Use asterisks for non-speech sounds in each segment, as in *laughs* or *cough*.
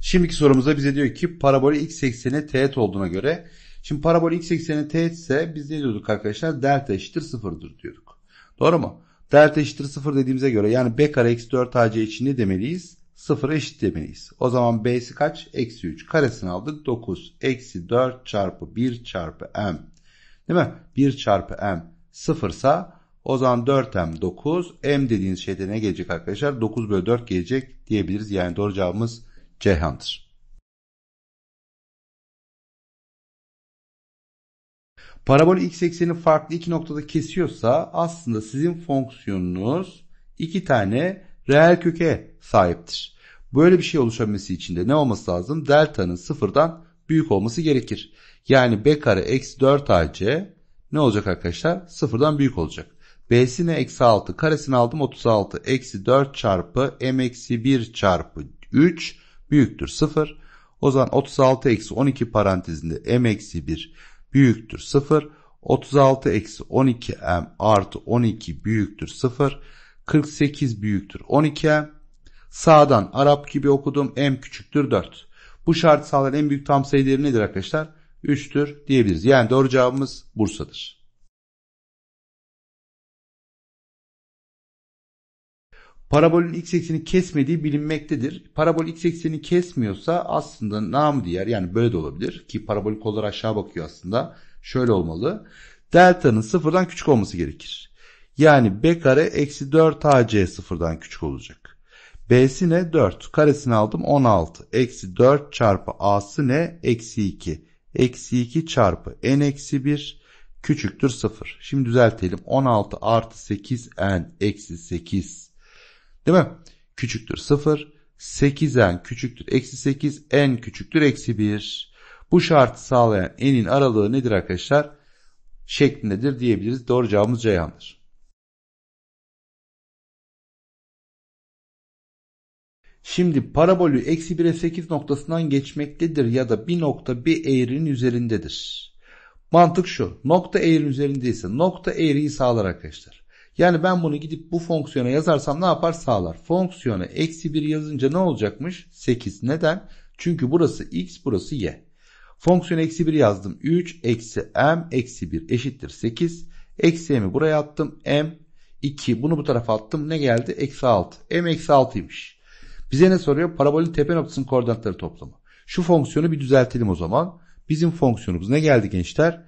Şimdiki sorumuzda bize diyor ki parabol x ekseni teğet olduğuna göre şimdi parabol x ekseni teğet ise biz ne diyorduk arkadaşlar? Delta eşittir sıfırdır diyorduk. Doğru mu? Delta eşittir sıfır dediğimize göre yani b kare eksi 4 ac için ne demeliyiz? Sıfıra eşit demeliyiz. O zaman b'si kaç? Eksi 3. Karesini aldık 9. Eksi 4 çarpı 1 çarpı m. Değil mi? 1 çarpı m sıfırsa o zaman 4m 9. M dediğiniz şeyde ne gelecek arkadaşlar? 9 bölü 4 gelecek diyebiliriz. Yani doğru cevabımız Ceyhan'dır. Parabol x eksenini farklı iki noktada kesiyorsa aslında sizin fonksiyonunuz iki tane reel köke sahiptir. Böyle bir şey oluşabilmesi için de ne olması lazım? Delta'nın sıfırdan büyük olması gerekir. Yani b kare eksi 4ac ne olacak arkadaşlar? Sıfırdan büyük olacak. B'sine eksi 6 karesini aldım 36. Eksi 4 çarpı m eksi 1 çarpı 3 büyüktür 0. O zaman 36 eksi 12 parantezinde m eksi 1 büyüktür 0. 36 eksi 12 m artı 12 büyüktür 0. 48 büyüktür 12 m. Sağdan Arap gibi okudum m küçüktür 4. Bu şart sağlayan en büyük tam sayı değeri nedir arkadaşlar? 3'tür diyebiliriz. Yani doğru cevabımız Bursa'dır. parabolün x ekseni kesmediği bilinmektedir. Parabol x eksenini kesmiyorsa aslında namı diğer yani böyle de olabilir ki parabolik kolları aşağı bakıyor aslında. Şöyle olmalı. Delta'nın sıfırdan küçük olması gerekir. Yani b kare eksi 4 ac sıfırdan küçük olacak. B'si ne? 4. Karesini aldım 16. Eksi 4 çarpı A'sı ne? Eksi 2. Eksi 2 çarpı n eksi 1 küçüktür 0. Şimdi düzeltelim. 16 artı 8 n eksi 8 Değil mi? Küçüktür 0. 8n küçüktür eksi 8. en küçüktür eksi 1. Bu şartı sağlayan enin aralığı nedir arkadaşlar? Şeklindedir diyebiliriz. Doğru cevabımız Ceyhan'dır. Şimdi parabolü eksi 1'e 8 noktasından geçmektedir ya da bir nokta bir eğrinin üzerindedir. Mantık şu. Nokta eğrinin üzerindeyse nokta eğriyi sağlar arkadaşlar. Yani ben bunu gidip bu fonksiyona yazarsam ne yapar? Sağlar. Fonksiyona eksi 1 yazınca ne olacakmış? 8. Neden? Çünkü burası x burası y. Fonksiyon eksi 1 yazdım. 3 eksi m eksi 1 eşittir 8. Eksi m'i buraya attım. m 2 bunu bu tarafa attım. Ne geldi? Eksi 6. m eksi 6'ymış. Bize ne soruyor? Parabolün tepe noktasının koordinatları toplamı. Şu fonksiyonu bir düzeltelim o zaman. Bizim fonksiyonumuz ne geldi gençler?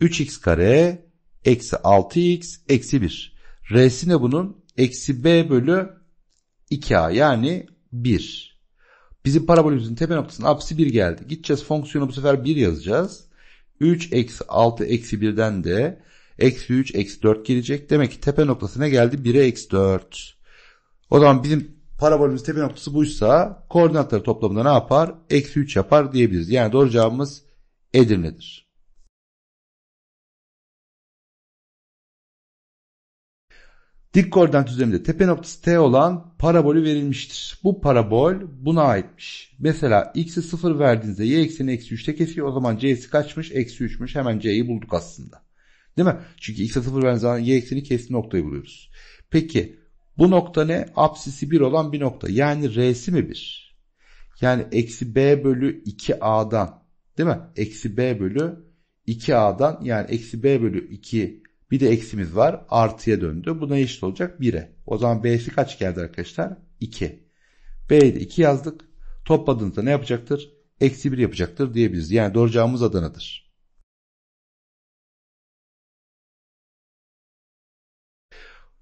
3x kare eksi 6x eksi 1. R'si ne bunun? Eksi B bölü 2A yani 1. Bizim parabolümüzün tepe noktasının apsi 1 geldi. Gideceğiz fonksiyonu bu sefer 1 yazacağız. 3 eksi 6 eksi 1'den de eksi 3 eksi 4 gelecek. Demek ki tepe noktasına geldi 1'e eksi 4. O zaman bizim parabolümüz tepe noktası buysa koordinatları toplamında ne yapar? Eksi 3 yapar diyebiliriz. Yani doğru cevabımız Edirne'dir. Dik koordinat düzleminde tepe noktası T olan parabolü verilmiştir. Bu parabol buna aitmiş. Mesela x'i 0 verdiğinizde y ekseni eksi 3'te kesiyor. O zaman c'si kaçmış? Eksi 3'müş. Hemen c'yi bulduk aslında. Değil mi? Çünkü x'e 0 verdiğiniz zaman y ekseni kesti. noktayı buluyoruz. Peki bu nokta ne? Apsisi 1 olan bir nokta. Yani r'si mi 1? Yani eksi b bölü 2a'dan değil mi? Eksi b bölü 2a'dan yani eksi b bölü 2 bir de eksimiz var. Artıya döndü. Bu ne eşit olacak 1'e. O zaman B'si kaç geldi arkadaşlar? 2. B'ye de 2 yazdık. Topladığınızda ne yapacaktır? Eksi 1 yapacaktır diyebiliriz. Yani doğru cevabımız Adana'dır.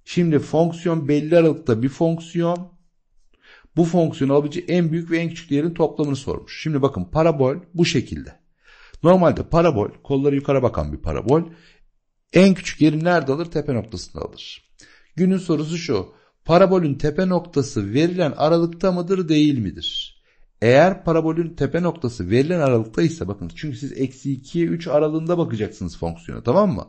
Şimdi fonksiyon belli aralıkta bir fonksiyon. Bu fonksiyonu alabileceği en büyük ve en küçük değerin toplamını sormuş. Şimdi bakın parabol bu şekilde. Normalde parabol kolları yukarı bakan bir parabol. En küçük yerim nerede alır? Tepe noktasında alır. Günün sorusu şu. Parabolün tepe noktası verilen aralıkta mıdır değil midir? Eğer parabolün tepe noktası verilen aralıkta ise bakın çünkü siz eksi 2'ye 3 aralığında bakacaksınız fonksiyona tamam mı?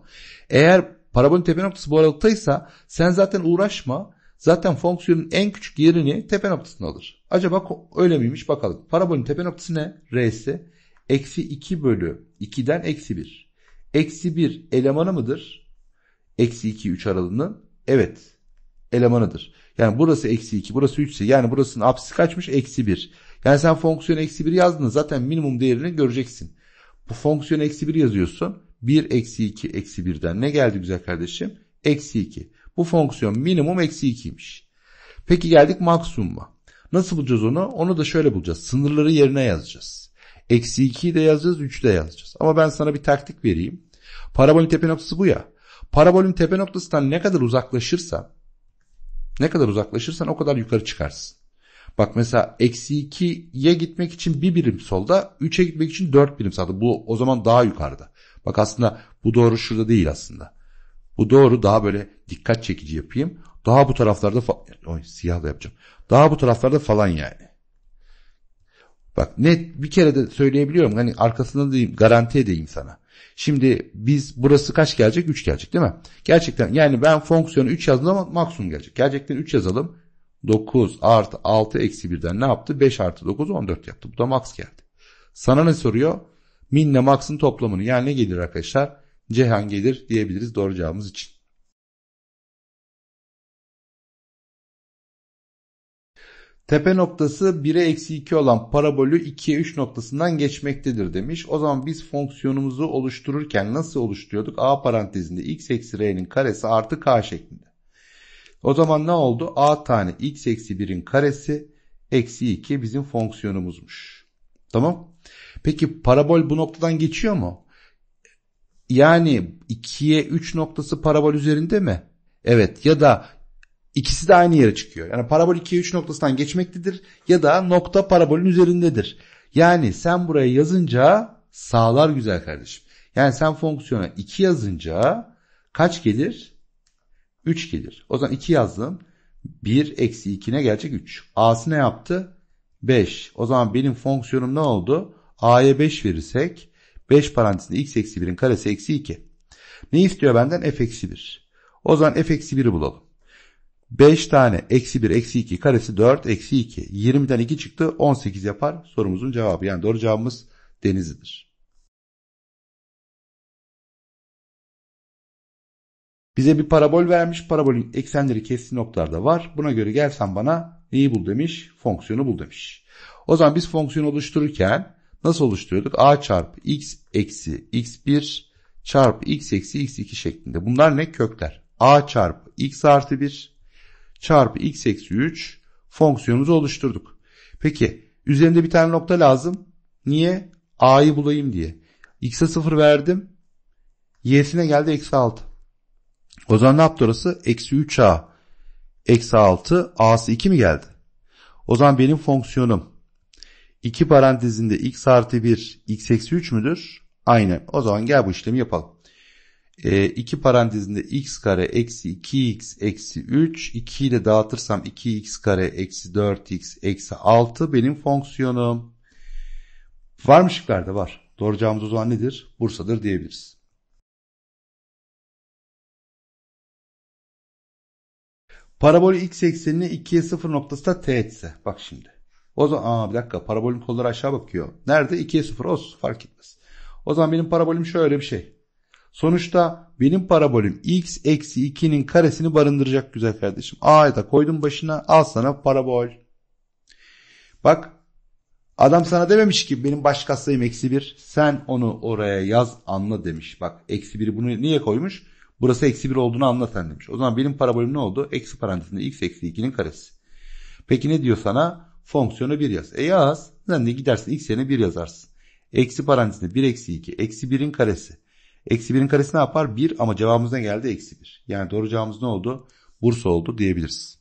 Eğer parabolün tepe noktası bu aralıktaysa sen zaten uğraşma zaten fonksiyonun en küçük yerini tepe noktasında alır. Acaba öyle miymiş bakalım. Parabolün tepe noktası ne? R'si. Eksi 2 bölü 2'den eksi 1 eksi bir elemanı mıdır? Eksi iki üç aralığının. Evet elemanıdır. Yani burası eksi iki burası üçse yani burasının apsisi kaçmış? Eksi bir Yani sen fonksiyon eksi bir yazdığında zaten minimum değerini göreceksin. Bu fonksiyon eksi bir yazıyorsun. bir eksi iki eksi birden ne geldi güzel kardeşim? Eksi iki Bu fonksiyon minimum eksi ikiymiş Peki geldik maksimuma. Nasıl bulacağız onu? Onu da şöyle bulacağız. Sınırları yerine yazacağız. Eksi 2'yi de yazacağız 3'ü de yazacağız. Ama ben sana bir taktik vereyim. Parabolün tepe noktası bu ya. Parabolün tepe noktasından ne kadar uzaklaşırsan ne kadar uzaklaşırsan o kadar yukarı çıkarsın. Bak mesela eksi 2'ye gitmek için bir birim solda 3'e gitmek için 4 birim sağda. Bu o zaman daha yukarıda. Bak aslında bu doğru şurada değil aslında. Bu doğru daha böyle dikkat çekici yapayım. Daha bu taraflarda falan. Oy, siyah da yapacağım. Daha bu taraflarda falan yani. Bak net bir kere de söyleyebiliyorum. Hani arkasında diyeyim garanti edeyim sana. Şimdi biz burası kaç gelecek? 3 gelecek değil mi? Gerçekten yani ben fonksiyonu 3 yazdım ama maksimum gelecek. Gerçekten 3 yazalım. 9 artı 6 eksi 1'den ne yaptı? 5 artı 9 14 yaptı. Bu da max geldi. Sana ne soruyor? Min ile max'ın toplamını. Yani ne gelir arkadaşlar? Cehan gelir diyebiliriz doğru cevabımız için. Tepe noktası 1'e eksi 2 olan parabolü 2'ye 3 noktasından geçmektedir demiş. O zaman biz fonksiyonumuzu oluştururken nasıl oluşturuyorduk? A parantezinde x eksi r'nin karesi artı k şeklinde. O zaman ne oldu? A tane x eksi 1'in karesi eksi 2 bizim fonksiyonumuzmuş. Tamam. Peki parabol bu noktadan geçiyor mu? Yani 2'ye 3 noktası parabol üzerinde mi? Evet ya da İkisi de aynı yere çıkıyor. Yani parabol 2'ye 3 noktasından geçmektedir ya da nokta parabolün üzerindedir. Yani sen buraya yazınca sağlar güzel kardeşim. Yani sen fonksiyona 2 yazınca kaç gelir? 3 gelir. O zaman 2 yazdım. 1 eksi 2 ne gelecek? 3. A'sı ne yaptı? 5. O zaman benim fonksiyonum ne oldu? A'ya 5 verirsek 5 parantezinde x eksi 1'in karesi eksi 2. Ne istiyor benden? f eksi 1. O zaman f eksi 1'i bulalım. 5 tane eksi 1 eksi 2 karesi 4 eksi 2. 20'den 2 çıktı 18 yapar sorumuzun cevabı. Yani doğru cevabımız denizidir. Bize bir parabol vermiş. Parabolün eksenleri kestiği noktalarda var. Buna göre gelsen bana neyi bul demiş? Fonksiyonu bul demiş. O zaman biz fonksiyonu oluştururken nasıl oluşturuyorduk? a çarpı x eksi x1 çarpı x eksi x2 şeklinde. Bunlar ne? Kökler. a çarpı x artı 1 çarpı x eksi 3 fonksiyonumuzu oluşturduk. Peki üzerinde bir tane nokta lazım. Niye? A'yı bulayım diye. X'e 0 verdim. Y'sine geldi eksi 6. O zaman ne yaptı orası? Eksi 3A. Eksi 6. A'sı 2 mi geldi? O zaman benim fonksiyonum 2 parantezinde x artı 1 x eksi 3 müdür? Aynen. O zaman gel bu işlemi yapalım. E, ee, 2 parantezinde x kare eksi 2x eksi 3. 2 ile dağıtırsam 2x kare eksi 4x eksi 6 benim fonksiyonum. Var mı şıklarda? Var. Doğru cevabımız o zaman nedir? Bursa'dır diyebiliriz. Parabol x eksenini 2'ye 0 noktasında teğetse. Bak şimdi. O zaman aa bir dakika parabolün kolları aşağı bakıyor. Nerede? 2'ye 0 olsun fark etmez. O zaman benim parabolüm şöyle bir şey. Sonuçta benim parabolüm x eksi 2'nin karesini barındıracak güzel kardeşim. A'yı da koydum başına al sana parabol. Bak adam sana dememiş ki benim baş katsayım eksi 1 sen onu oraya yaz anla demiş. Bak eksi 1'i bunu niye koymuş? Burası eksi 1 olduğunu anla sen demiş. O zaman benim parabolüm ne oldu? Eksi parantezinde x eksi 2'nin karesi. Peki ne diyor sana? Fonksiyonu 1 yaz. E yaz. Sen de gidersin x yerine 1 yazarsın. Eksi parantezinde 1 eksi 2 eksi 1'in karesi. Eksi 1'in karesi ne yapar? 1 ama cevabımız ne geldi? Eksi 1. Yani doğru cevabımız ne oldu? Bursa oldu diyebiliriz.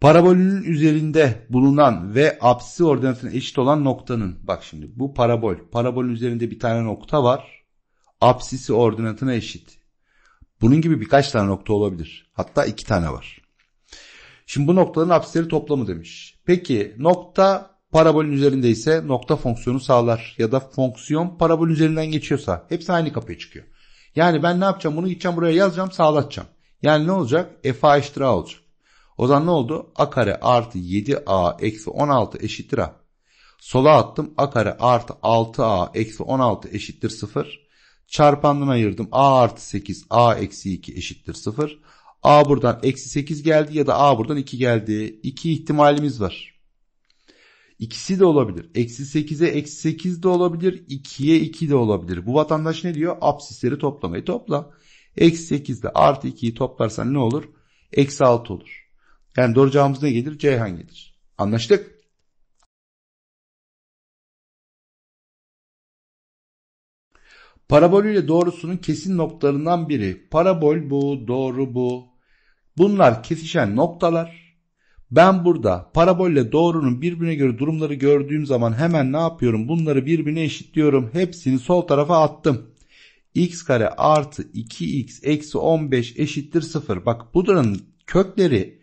Parabolün üzerinde bulunan ve apsisi ordinatına eşit olan noktanın bak şimdi bu parabol. Parabolün üzerinde bir tane nokta var. Apsisi ordinatına eşit. Bunun gibi birkaç tane nokta olabilir. Hatta iki tane var. Şimdi bu noktaların apsisleri toplamı demiş. Peki nokta Parabolün üzerinde ise nokta fonksiyonu sağlar ya da fonksiyon parabol üzerinden geçiyorsa hepsi aynı kapıya çıkıyor. Yani ben ne yapacağım bunu gideceğim buraya yazacağım sağlatacağım. Yani ne olacak? f a eşittir a olacak. O zaman ne oldu? a kare artı 7a eksi 16 eşittir a. Sola attım a kare artı 6a eksi 16 eşittir 0. Çarpandan ayırdım a artı 8 a eksi 2 eşittir 0. a buradan eksi 8 geldi ya da a buradan 2 geldi. 2 ihtimalimiz var. İkisi de olabilir. Eksi 8'e eksi 8 de olabilir. 2'ye 2 de olabilir. Bu vatandaş ne diyor? Apsisleri toplamayı topla. Eksi 8 ile artı 2'yi toplarsan ne olur? Eksi 6 olur. Yani doğru cevabımız ne gelir? Ceyhan gelir. Anlaştık. Parabol ile doğrusunun kesin noktalarından biri. Parabol bu, doğru bu. Bunlar kesişen noktalar ben burada parabolle doğrunun birbirine göre durumları gördüğüm zaman hemen ne yapıyorum? Bunları birbirine eşitliyorum. Hepsini sol tarafa attım. x kare artı 2x eksi 15 eşittir 0. Bak buranın kökleri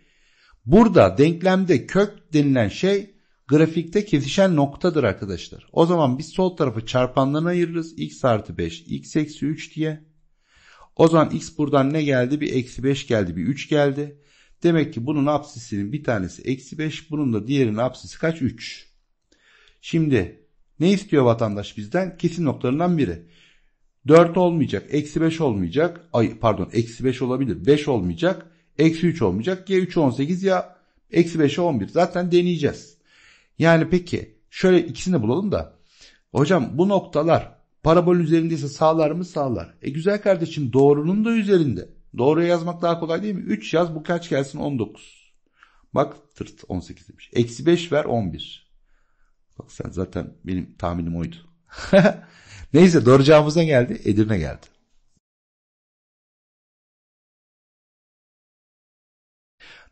burada denklemde kök denilen şey grafikte kesişen noktadır arkadaşlar. O zaman biz sol tarafı çarpanlarına ayırırız. x artı 5 x eksi 3 diye. O zaman x buradan ne geldi? Bir eksi 5 geldi bir 3 geldi. Demek ki bunun apsisinin bir tanesi eksi 5. Bunun da diğerinin apsisi kaç? 3. Şimdi ne istiyor vatandaş bizden? Kesin noktalarından biri. 4 olmayacak. Eksi 5 olmayacak. Ay pardon eksi 5 olabilir. 5 olmayacak. Eksi 3 olmayacak. Ya 3 18 ya eksi 5 11. Zaten deneyeceğiz. Yani peki şöyle ikisini bulalım da. Hocam bu noktalar parabol üzerindeyse sağlar mı sağlar. E güzel kardeşim doğrunun da üzerinde. Doğruya yazmak daha kolay değil mi? 3 yaz bu kaç gelsin 19. Bak tırt 18 demiş. Eksi 5 ver 11. Bak sen zaten benim tahminim oydu. *laughs* Neyse doğru cevabımıza geldi. Edirne geldi.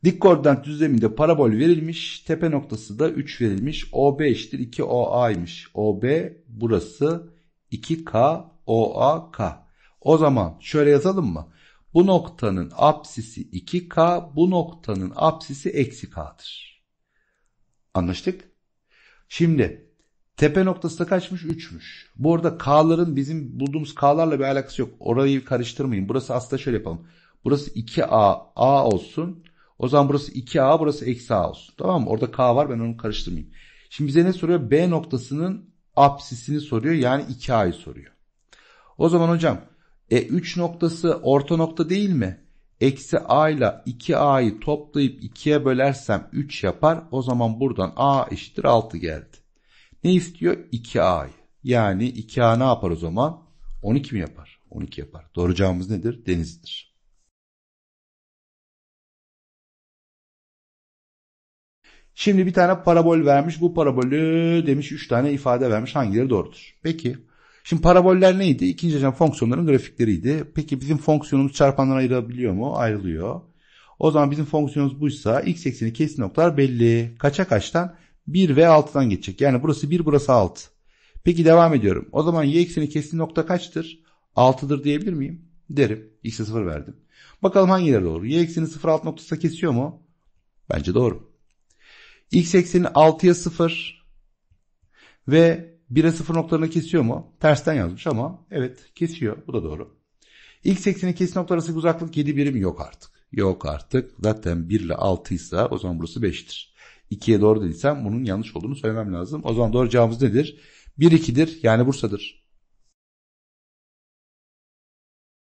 Dik koordinat düzleminde parabol verilmiş. Tepe noktası da 3 verilmiş. OB eşittir 2 OA'ymış. OB burası 2K OAK. O zaman şöyle yazalım mı? Bu noktanın apsisi 2K, bu noktanın apsisi eksi K'dır. Anlaştık? Şimdi tepe noktası da kaçmış? 3'müş. Bu arada K'ların bizim bulduğumuz K'larla bir alakası yok. Orayı karıştırmayın. Burası aslında şöyle yapalım. Burası 2A, A olsun. O zaman burası 2A, burası eksi A olsun. Tamam mı? Orada K var ben onu karıştırmayayım. Şimdi bize ne soruyor? B noktasının apsisini soruyor. Yani 2A'yı soruyor. O zaman hocam e 3 noktası orta nokta değil mi? Eksi a ile 2a'yı toplayıp 2'ye bölersem 3 yapar. O zaman buradan a eşittir 6 geldi. Ne istiyor? 2a'yı. Yani 2a ne yapar o zaman? 12 mi yapar? 12 yapar. Doğru cevabımız nedir? Denizdir. Şimdi bir tane parabol vermiş. Bu parabolü demiş 3 tane ifade vermiş. Hangileri doğrudur? Peki Şimdi paraboller neydi? İkinci derecen fonksiyonların grafikleriydi. Peki bizim fonksiyonumuz çarpanlara ayrılabiliyor mu? Ayrılıyor. O zaman bizim fonksiyonumuz buysa x ekseni kesin noktalar belli. Kaça kaçtan? 1 ve 6'dan geçecek. Yani burası 1 burası 6. Peki devam ediyorum. O zaman y ekseni kesin nokta kaçtır? 6'dır diyebilir miyim? Derim. X'e 0 verdim. Bakalım hangileri doğru. Y ekseni 0 alt noktası kesiyor mu? Bence doğru. X ekseni 6'ya 0 ve 1'e 0 noktalarını kesiyor mu? Tersten yazmış ama evet kesiyor. Bu da doğru. İlk seksenin kesin nokta arasındaki uzaklık 7 birim yok artık. Yok artık. Zaten 1 ile 6 ise o zaman burası 5'tir. 2'ye doğru dediysem bunun yanlış olduğunu söylemem lazım. O zaman doğru cevabımız nedir? 1 2'dir yani Bursa'dır.